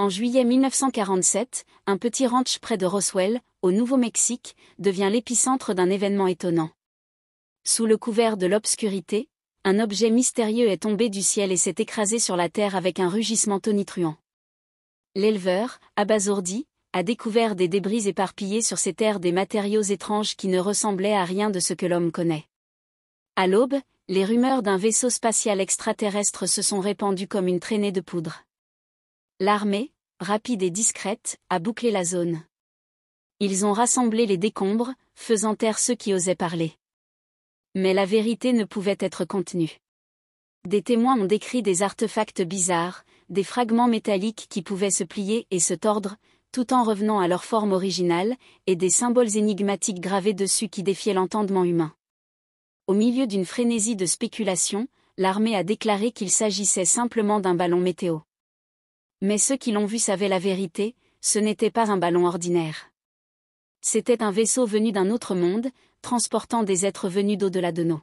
En juillet 1947, un petit ranch près de Roswell, au Nouveau-Mexique, devient l'épicentre d'un événement étonnant. Sous le couvert de l'obscurité, un objet mystérieux est tombé du ciel et s'est écrasé sur la terre avec un rugissement tonitruant. L'éleveur, abasourdi, a découvert des débris éparpillés sur ces terres des matériaux étranges qui ne ressemblaient à rien de ce que l'homme connaît. À l'aube, les rumeurs d'un vaisseau spatial extraterrestre se sont répandues comme une traînée de poudre. L'armée, rapide et discrète, a bouclé la zone. Ils ont rassemblé les décombres, faisant taire ceux qui osaient parler. Mais la vérité ne pouvait être contenue. Des témoins ont décrit des artefacts bizarres, des fragments métalliques qui pouvaient se plier et se tordre, tout en revenant à leur forme originale, et des symboles énigmatiques gravés dessus qui défiaient l'entendement humain. Au milieu d'une frénésie de spéculation, l'armée a déclaré qu'il s'agissait simplement d'un ballon météo. Mais ceux qui l'ont vu savaient la vérité, ce n'était pas un ballon ordinaire. C'était un vaisseau venu d'un autre monde, transportant des êtres venus d'au-delà de nous.